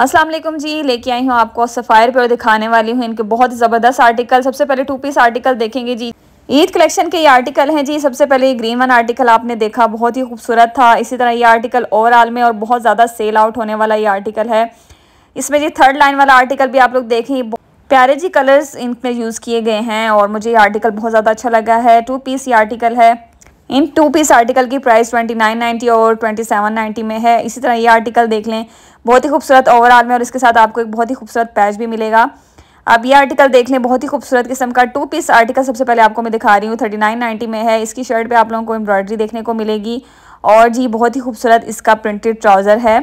असलम जी लेके आई हूँ आपको सफ़ायर पर दिखाने वाली हूँ इनके बहुत ज़बरदस्त आर्टिकल सबसे पहले टू पीस आर्टिकल देखेंगे जी ईद कलेक्शन के ये आर्टिकल हैं जी सबसे पहले ये ग्रीन वन आर्टिकल आपने देखा बहुत ही खूबसूरत था इसी तरह ये आर्टिकल ओवरऑल में और बहुत ज़्यादा सेल आउट होने वाला ये आर्टिकल है इसमें जी थर्ड लाइन वाला आर्टिकल भी आप लोग देखें प्यारे जी कलर्स इनमें यूज़ किए गए हैं और मुझे ये आर्टिकल बहुत ज़्यादा अच्छा लगा है टू पीस ये आर्टिकल है इन टू पीस आर्टिकल की प्राइस ट्वेंटी नाइन नाइन्टी और ट्वेंटी सेवन नाइन्टी में है इसी तरह ये आर्टिकल देख लें बहुत ही खूबसूरत ओवरऑल में और इसके साथ आपको एक बहुत ही खूबसूरत पैच भी मिलेगा अब ये आर्टिकल देख लें बहुत ही खूबसूरत किस्म का टू पीस आर्टिकल सबसे पहले आपको मैं दिखा रही हूँ थर्टी नाइन नाइन्टी में है इसकी शर्ट पे आप लोगों को एम्ब्रॉयडरी देखने को मिलेगी और जी बहुत ही खूबसूरत इसका प्रिंटेड ट्राउज़र है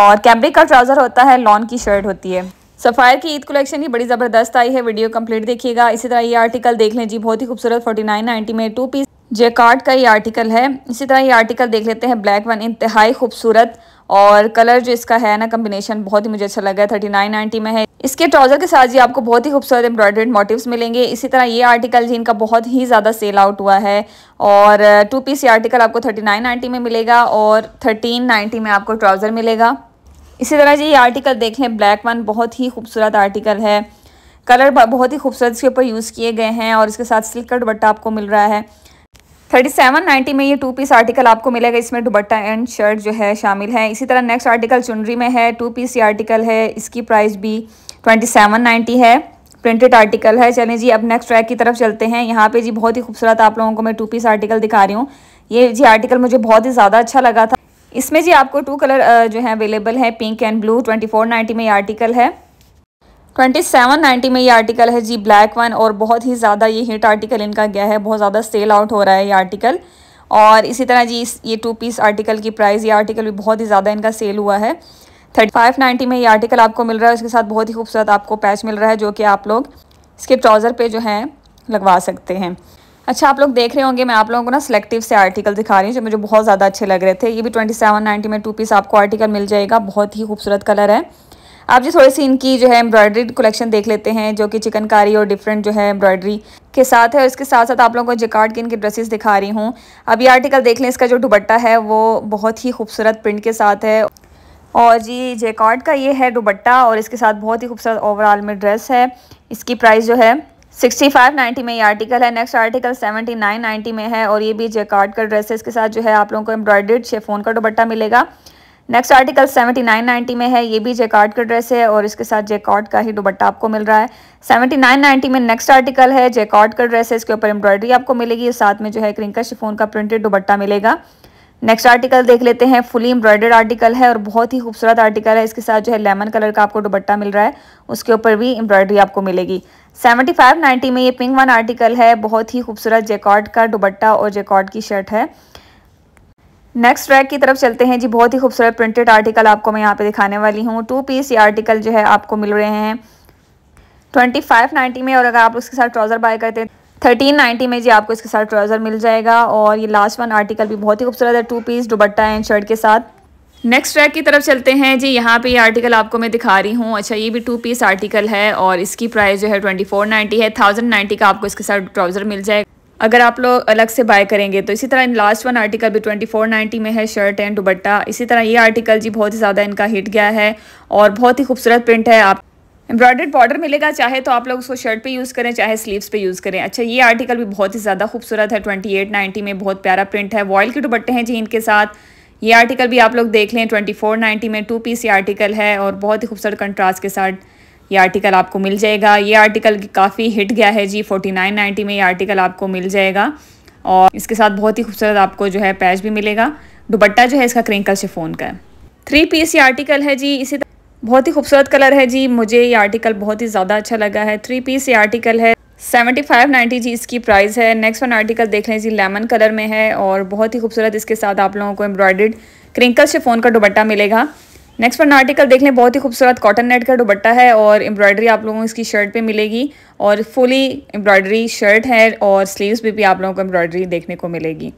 और कैमरिक का ट्राउज़र होता है लॉन की शर्ट होती है सफ़ायर की ईद कलेक्शन ही बड़ी ज़बरदस्त आई है वीडियो कंप्लीट देखिएगा इसी तरह ये आर्टिकल देख लें जी बहुत ही खूबसूरत फोर्टी नाइन नाइन्टी में टू पीस जेकार्ड का ये आर्टिकल है इसी तरह ये आर्टिकल देख लेते हैं ब्लैक वन इंतहाई खूबसूरत और कलर जो इसका है ना कम्बिनेशन बहुत ही मुझे अच्छा लगा है थर्टी नाइन नाइन्टी में है इसके ट्राउजर के साथ जी आपको बहुत ही खूबसूरत एम्ब्रॉयडर्ड मोटिव्स मिलेंगे इसी तरह ये आर्टिकल जी इनका बहुत ही ज़्यादा सेल आउट हुआ है और टू uh, पीस ये आर्टिकल आपको थर्टी नाइन नाइन्टी में मिलेगा और थर्टीन नाइन्टी में आपको ट्राउज़र मिलेगा इसी तरह जी ये आर्टिकल देख लें ब्लैक वन बहुत ही खूबसूरत आर्टिकल है कलर बहुत ही खूबसूरत इसके ऊपर यूज़ किए गए हैं और इसके साथ सिल्क का दुपट्टा आपको मिल रहा है थर्टी सेवन नाइन्टी में ये टू पीस आर्टिकल आपको मिलेगा इसमें दुबट्टा एंड शर्ट जो है शामिल है इसी तरह नेक्स्ट आर्टिकल चुनरी में है टू पीस ये आर्टिकल है इसकी प्राइस भी ट्वेंटी सेवन नाइन्टी है प्रिंटेड आर्टिकल है चलें जी अब नेक्स्ट ट्रैक की तरफ चलते हैं यहाँ पे जी बहुत ही खूबसूरत आप लोगों को मैं टू पीस आर्टिकल दिखा रही हूँ ये जी आर्टिकल मुझे बहुत ही ज़्यादा अच्छा लगा था इसमें जी आपको टू कलर जो है अवेलेबल है pink and blue twenty four ninety में ये आर्टिकल है ट्वेंटी सेवन नाइन्टी में ये आर्टिकल है जी ब्लैक वन और बहुत ही ज़्यादा ये हिट आर्टिकल इनका गया है बहुत ज़्यादा सेल आउट हो रहा है ये आर्टिकल और इसी तरह जी ये टू पीस आर्टिकल की प्राइस ये आर्टिकल भी बहुत ही ज़्यादा इनका सेल हुआ है थर्टी फाइव नाइन्टी में ये आर्टिकल आपको मिल रहा है उसके साथ बहुत ही खूबसूरत आपको पैच मिल रहा है जो कि आप लोग इसके ट्राउज़र पे जो है लगवा सकते हैं अच्छा आप लोग देख रहे होंगे मैं आप लोगों को ना सेलेक्टिव से आर्टिकल दिखा रही हूँ जो मुझे बहुत ज़्यादा अच्छे लग रहे थे ये भी ट्वेंटी सेवन नाइन्टी में टू पीस आपको आर्टिकल मिल जाएगा बहुत ही खूबसूरत कलर है आप जी थोड़ी सी इनकी जो है एम्ब्रॉयडरी कलेक्शन देख लेते हैं जो कि चिकनकारी और डिफरेंट जो है एम्ब्रॉयडरी के साथ है और इसके साथ साथ आप लोगों को जिकार्ड की इनकी ड्रेसेस दिखा रही हूँ अब ये आर्टिकल देख लें इसका जो दुबट्टा है वो बहुत ही खूबसूरत प्रिंट के साथ है और जी जेकॉर्ड का ये है दुबट्टा और इसके साथ बहुत ही खूबसूरत ओवरऑल में ड्रेस है इसकी प्राइस जो है सिक्सटी फाइव नाइन्टी में ये आर्टिकल है next article seventy nine ninety में है और ये भी जेकॉर्ड का ड्रेस है इसके साथ जो है आप लोगों को एम्ब्रॉयडर्ड शेफोन का दुबट्टा मिलेगा नेक्स्ट आर्टिकल 7990 में है ये भी जेकार्ड का ड्रेस है और इसके साथ जेकार्ड का ही दुबट्टा आपको मिल रहा है 7990 में नेक्स्ट आर्टिकल है जेकार्ड का ड्रेस है इसके ऊपर एम्ब्रॉयडरी आपको मिलेगी साथ में जो है क्रिंका शिफोन का प्रिंटेड दुबट्टा मिलेगा नेक्स्ट आर्टिकल देख लेते हैं फुली एम्ब्रॉयडर्ड आर्टिकल है और बहुत ही खूबसूरत आर्टिकल है इसके साथ जो है लेमन कलर का आपको दुबट्टा मिल रहा है उसके ऊपर भी एम्ब्रॉयडरी आपको मिलेगी 7590 में ये पिंक वन आर्टिकल है बहुत ही खूबसूरत जेकॉर्ड का दुबट्टा और जेकॉर्ड की शर्ट है नेक्स्ट ट्रैक की तरफ चलते हैं जी बहुत ही खूबसूरत प्रिंटेड आर्टिकल आपको मैं यहाँ पे दिखाने वाली हूँ टू पीस ये आर्टिकल जो है आपको मिल रहे हैं ट्वेंटी फाइव नाइन्टी में और अगर आप उसके साथ ट्राउज़र बाय करते हैं थर्टीन नाइन्टी में जी आपको इसके साथ ट्राउज़र मिल जाएगा और ये लास्ट वन आर्टिकल भी बहुत ही खूबसूरत है two piece dupatta and shirt के साथ नेक्स्ट ट्रैक की तरफ चलते हैं जी यहाँ पे ये आर्टिकल आपको मैं दिखा रही हूँ अच्छा ये भी टू पीस आर्टिकल है और इसकी प्राइस जो है ट्वेंटी फोर नाइन्टी है थाउजेंड नाइन्टी का आपको इसके साथ ट्राउज़र मिल जाएगा अगर आप लोग अलग से बाय करेंगे तो इसी तरह लास्ट वन आर्टिकल भी ट्वेंटी फोर नाइन्टी में है शर्ट एंड दुबट्टा इसी तरह ये आर्टिकल जी बहुत ही ज़्यादा इनका हिट गया है और बहुत ही खूबसूरत प्रिंट है आप एम्ब्रॉयडर्ड बॉर्डर मिलेगा चाहे तो आप लोग उसको शर्ट पे यूज़ करें चाहे स्लीव्स पे यूज़ करें अच्छा ये आर्टिकल भी बहुत ही ज़्यादा खूबसूरत है ट्वेंटी एट नाइन्टी में बहुत प्यारा प्रिंट है वॉयल के दुबट्टे हैं जी इनके साथ ये आर्टिकल भी आप लोग देख लें ट्वेंटी फोर नाइन्टी में टू पीस ये आर्टिकल है और बहुत ही खूबसूरत कंट्रास्ट के साथ ये आर्टिकल आपको मिल जाएगा ये आर्टिकल काफ़ी हिट गया है जी फोर्टी नाइन नाइन्टी में ये आर्टिकल आपको मिल जाएगा और इसके साथ बहुत ही खूबसूरत आपको जो है पैच भी मिलेगा दुपट्टा जो है इसका क्रिंकल से फोन का थ्री पीस ये आर्टिकल है जी इसी बहुत ही खूबसूरत कलर है जी मुझे ये आर्टिकल बहुत ही ज़्यादा अच्छा लगा है थ्री पीस ये आर्टिकल है सेवेंटी फाइव नाइन्टी जी इसकी प्राइस है नेक्स्ट वन आर्टिकल देख लें जी लेमन कलर में है और बहुत ही खूबसूरत इसके साथ आप लोगों को एम्ब्रॉयडेड क्रिंकल से फोन का दुपट्टा मिलेगा नेक्स्ट वन आर्टिकल देख लें बहुत ही खूबसूरत कॉटन नेट का दुबट्टा है और एम्ब्रॉयडरी आप लोगों को इसकी शर्ट पे मिलेगी और फुली एम्ब्रॉयडरी शर्ट है और स्लीव्स पे भी आप लोगों को एम्ब्रॉयडरी देखने को मिलेगी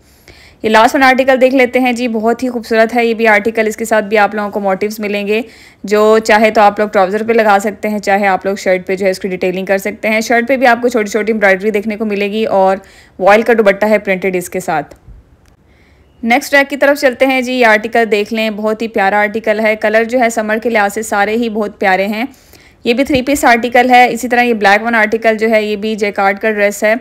ये लास्ट वन आर्टिकल देख लेते हैं जी बहुत ही खूबसूरत है ये भी आर्टिकल इसके साथ भी आप लोगों को मोटिव्स मिलेंगे जो चाहे तो आप लोग ट्राउज़र पे लगा सकते हैं चाहे आप लोग शर्ट पे जो है इसकी डिटेलिंग कर सकते हैं शर्ट पे भी आपको छोटी छोटी एम्ब्रॉयडरी देखने को मिलेगी और वॉयल का दुबट्टा है प्रिंटेड इसके साथ नेक्स्ट ट्रैक की तरफ चलते हैं जी ये आर्टिकल देख लें बहुत ही प्यारा आर्टिकल है कलर जो है समर के लिहाज से सारे ही बहुत प्यारे हैं ये भी थ्री पीस आर्टिकल है इसी तरह ये ब्लैक वन आर्टिकल जो है ये भी जेकार्ड का ड्रेस है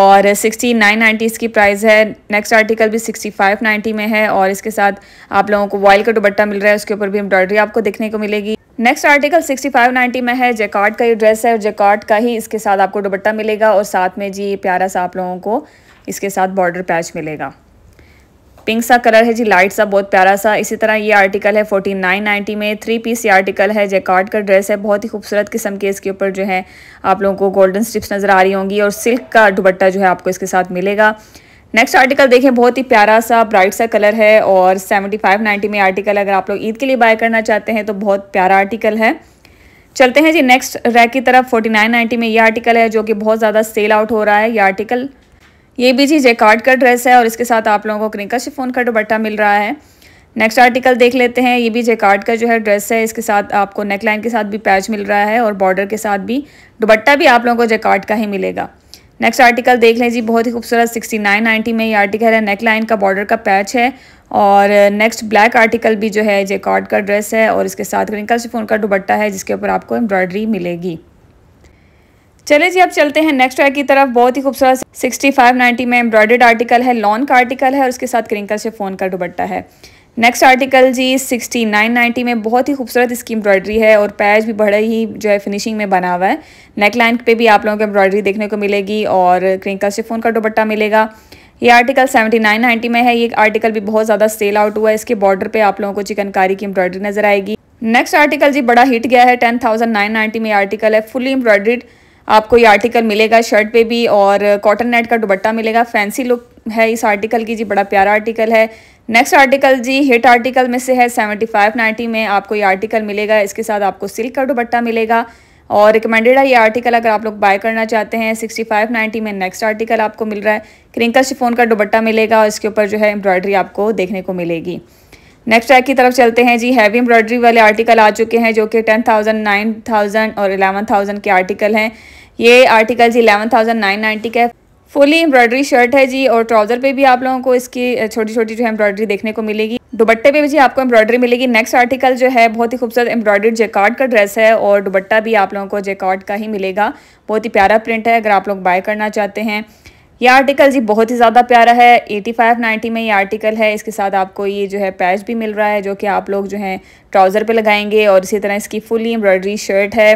और सिक्सटी नाइन नाइन्टी इसकी प्राइस है नेक्स्ट आर्टिकल भी सिक्सटी फाइव नाइन्टी में है और इसके साथ आप लोगों को वॉयल का दुबट्टा मिल रहा है उसके ऊपर भी एम्ब्रॉयडरी आपको देखने को मिलेगी next article sixty five ninety में है जेकार्ड का ये ड्रेस है और जेकार्ड का ही इसके साथ आपको दुबट्टा मिलेगा और साथ में जी प्यारा सा आप लोगों को इसके साथ बॉर्डर पैच मिलेगा पिंक सा कलर है जी लाइट सा बहुत प्यारा सा इसी तरह ये आर्टिकल है फोर्टी नाइन नाइन्टी में थ्री पीस ये आर्टिकल है जैकॉर्ड का ड्रेस है बहुत ही खूबसूरत किस्म के इसके ऊपर जो है आप लोगों को गोल्डन स्ट्रिप्स नज़र आ रही होंगी और सिल्क का दुबट्टा जो है आपको इसके साथ मिलेगा नेक्स्ट आर्टिकल देखें बहुत ही प्यारा सा ब्राइट सा कलर है और सेवेंटी फाइव नाइन्टी में आर्टिकल अगर आप लोग ईद के लिए बाय करना चाहते हैं तो बहुत प्यारा आर्टिकल है चलते हैं जी नेक्स्ट रैक की तरफ फोर्टी नाइन नाइन्टी में ये आर्टिकल है जो कि बहुत ज़्यादा सेल आउट हो रहा है ये आर्टिकल ये भी जी जेकार्ड का ड्रेस है और इसके साथ आप लोगों को क्रिंका शिफोन का दुबट्टा मिल रहा है नेक्स्ट आर्टिकल देख लेते हैं ये भी जेकार्ड का जो है ड्रेस है इसके साथ आपको नेकलाइन के साथ भी पैच मिल रहा है और बॉर्डर के साथ भी दुबट्टा भी आप लोगों को जेकार्ड का ही मिलेगा नेक्स्ट आर्टिकल देख लें जी बहुत ही खूबसूरत सिक्सटी नाइन नाइनटी में ये आर्टिकल है नेक लाइन का बॉर्डर का पैच है और नेक्स्ट ब्लैक आर्टिकल भी जो है जेकार्ड का ड्रेस है और इसके साथ क्रिंकल शिफोन का दुबट्टा है जिसके ऊपर आपको एम्ब्रॉयडरी मिलेगी चले जी अब चलते हैं नेक्स्ट ट्रैक की तरफ बहुत ही खूबसूरत सिक्सटी फाइव नाइनटी में एम्ब्रॉयडर्ड आर्टिकल है लॉन का आर्टिकल है और उसके साथ क्रिंकल से फ़ोन का दुबट्टा है नेक्स्ट आर्टिकल जी सिक्सटी नाइन नाइनटी में बहुत ही खूबसूरत इसकी एम्ब्रॉयडरी है और पैच भी बड़े ही जो है फिनिशिंग में बना हुआ है नेक लाइन पे भी आप लोगों को एम्ब्रॉयडरी देखने को मिलेगी और क्रिंकल से का दुबट्टा मिलेगा ये आर्टिकल सेवेंटी नाइन नाइन्टी में है ये आर्टिकल भी बहुत ज़्यादा सेल आउट हुआ है इसके बॉर्डर पे आप लोगों को चिकनकारी की एम्ब्रॉयडरी नजर आएगी नेक्स्ट आर्टिकल जी बड़ा हिट गया है टेन थाउजेंड नाइन नाइनटी में आर्टिकल है फुली एम्ब्रॉयड्रीड आपको ये आर्टिकल मिलेगा शर्ट पे भी और कॉटन नेट का दुबट्टा मिलेगा फैंसी लुक है इस आर्टिकल की जी बड़ा प्यारा आर्टिकल है नेक्स्ट आर्टिकल जी हिट आर्टिकल में से है सेवेंटी फाइव नाइन्टी में आपको ये आर्टिकल मिलेगा इसके साथ आपको सिल्क का दुबट्टा मिलेगा और रिकमेंडेड है ये आर्टिकल अगर आप लोग बाय करना चाहते हैं सिक्सटी फाइव नाइन्टी में नेक्स्ट आर्टिकल आपको मिल रहा है क्रिंकल शिफोन का दुबट्टा मिलेगा और इसके ऊपर जो है एम्ब्रॉयडरी आपको देखने को मिलेगी नेक्स्ट टैग की तरफ चलते हैं जी हैवी एम्ब्रॉयडरी वाले आर्टिकल आ चुके हैं जो कि टेन थाउजेंड नाइन थाउजेंड और एलेवन थाउजेंड के आर्टिकल हैं ये आर्टिकल जी एलेवन थाउजेंड नाइन नाइन्टी का फुली एम्ब्रॉयडरी शर्ट है जी और ट्राउजर पे भी आप लोगों को इसकी छोटी छोटी जो है एम्ब्रॉयडरी देखने को मिलेगी दुबट्टे पे भी जी आपको एम्ब्रॉयडरी मिलेगी नेक्स्ट आर्टिकल जो है बहुत ही खूबसूरत एम्ब्रॉयडरी जेकार्ड का ड्रेस है और दुबट्टा भी आप लोगों को जेकार्ड का ही मिलेगा बहुत ही प्यारा प्रिंट है अगर आप लोग बाय करना चाहते हैं ये आर्टिकल जी बहुत ही ज़्यादा प्यारा है 8590 में ये आर्टिकल है इसके साथ आपको ये जो है पैच भी मिल रहा है जो कि आप लोग जो है ट्राउज़र पे लगाएंगे और इसी तरह इसकी फुली एम्ब्रॉयडरी शर्ट है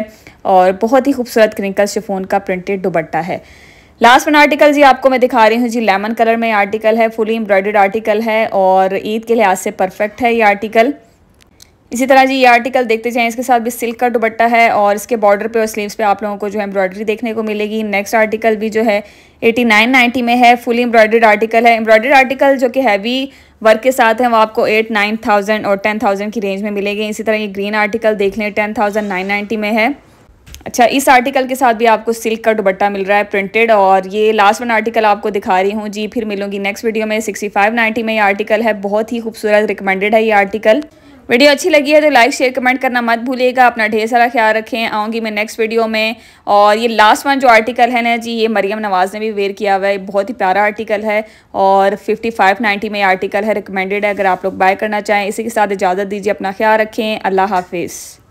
और बहुत ही खूबसूरत क्रिंकल शिफोन का प्रिंटेड दुबट्टा है लास्ट वन आर्टिकल जी आपको मैं दिखा रही हूँ जी लेमन कलर में आर्टिकल है फुली एम्ब्रॉयडर्ड आर्टिकल है और ईद के लिहाज से परफेक्ट है ये आर्टिकल इसी तरह जी ये आर्टिकल देखते जाएं इसके साथ भी सिल्क का दुपट्टा है और इसके बॉर्डर पे और स्लीव्स पे आप लोगों को जो है एम्ब्रॉयडरी देखने को मिलेगी नेक्स्ट आर्टिकल भी जो है 8990 में है फुली एम्ब्रॉयडर्ड आर्टिकल है एम्ब्रॉयडर्ड आर्टिकल जो कि हैवी वर्क के साथ है वो आपको एट नाइन थाउजेंड और टेन थाउजेंड की रेंज में मिलेगी इसी तरह ये ग्रीन आर्टिकल देख लें टेन थाउजेंड नाइन नाइन्टी में है अच्छा इस आर्टिकल के साथ भी आपको सिल्क का दुपट्टा मिल रहा है प्रिंटेड और ये लास्ट वन आर्टिकल आपको दिखा रही हूँ जी फिर मिलूंगी नेक्स्ट वीडियो में सिक्सटी फाइव नाइन्टी में ये आर्टिकल है बहुत ही खूबसूरत रिकमेंडेड है ये आर्टिकल वीडियो अच्छी लगी है तो लाइक शेयर कमेंट करना मत भूलिएगा अपना ढेर सारा ख्याल रखें आऊँगी मैं नेक्स्ट वीडियो में और ये लास्ट वन जो आर्टिकल है ना जी ये मरियम नवाज़ ने भी वेयर किया हुआ है बहुत ही प्यारा आर्टिकल है और फिफ्टी फाइव नाइन्टी में आर्टिकल है रिकमेंडेड है अगर आप लोग बाय करना चाहें इसी के साथ इजाज़त दीजिए अपना ख्याल रखें अल्लाह हाफिज़